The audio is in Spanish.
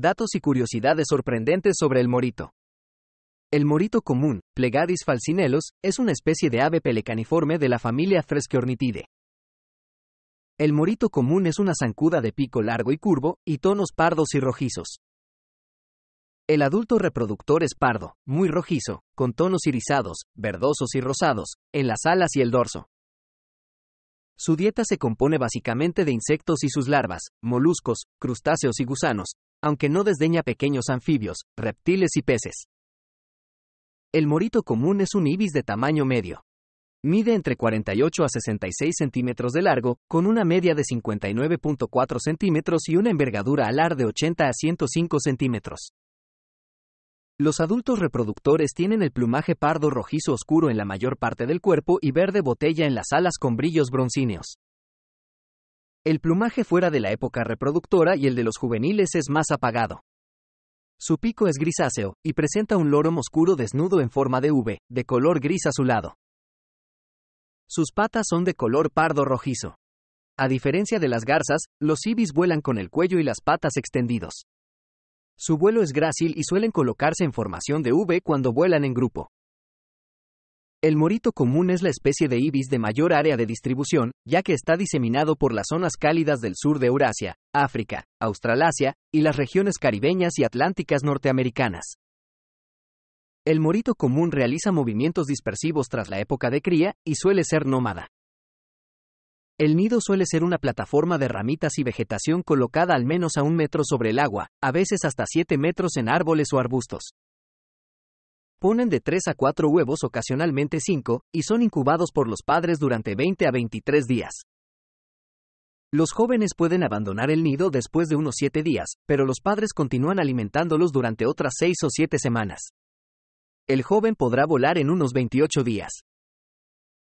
Datos y curiosidades sorprendentes sobre el morito. El morito común, Plegadis falcinelos, es una especie de ave pelecaniforme de la familia Fresciornitidae. El morito común es una zancuda de pico largo y curvo, y tonos pardos y rojizos. El adulto reproductor es pardo, muy rojizo, con tonos irisados, verdosos y rosados, en las alas y el dorso. Su dieta se compone básicamente de insectos y sus larvas, moluscos, crustáceos y gusanos, aunque no desdeña pequeños anfibios, reptiles y peces. El morito común es un ibis de tamaño medio. Mide entre 48 a 66 centímetros de largo, con una media de 59.4 centímetros y una envergadura alar de 80 a 105 centímetros. Los adultos reproductores tienen el plumaje pardo rojizo oscuro en la mayor parte del cuerpo y verde botella en las alas con brillos broncíneos. El plumaje fuera de la época reproductora y el de los juveniles es más apagado. Su pico es grisáceo, y presenta un loro oscuro desnudo en forma de V, de color gris azulado. Sus patas son de color pardo rojizo. A diferencia de las garzas, los ibis vuelan con el cuello y las patas extendidos. Su vuelo es grácil y suelen colocarse en formación de V cuando vuelan en grupo. El morito común es la especie de ibis de mayor área de distribución, ya que está diseminado por las zonas cálidas del sur de Eurasia, África, Australasia y las regiones caribeñas y atlánticas norteamericanas. El morito común realiza movimientos dispersivos tras la época de cría y suele ser nómada. El nido suele ser una plataforma de ramitas y vegetación colocada al menos a un metro sobre el agua, a veces hasta 7 metros en árboles o arbustos. Ponen de 3 a 4 huevos, ocasionalmente 5, y son incubados por los padres durante 20 a 23 días. Los jóvenes pueden abandonar el nido después de unos 7 días, pero los padres continúan alimentándolos durante otras 6 o 7 semanas. El joven podrá volar en unos 28 días.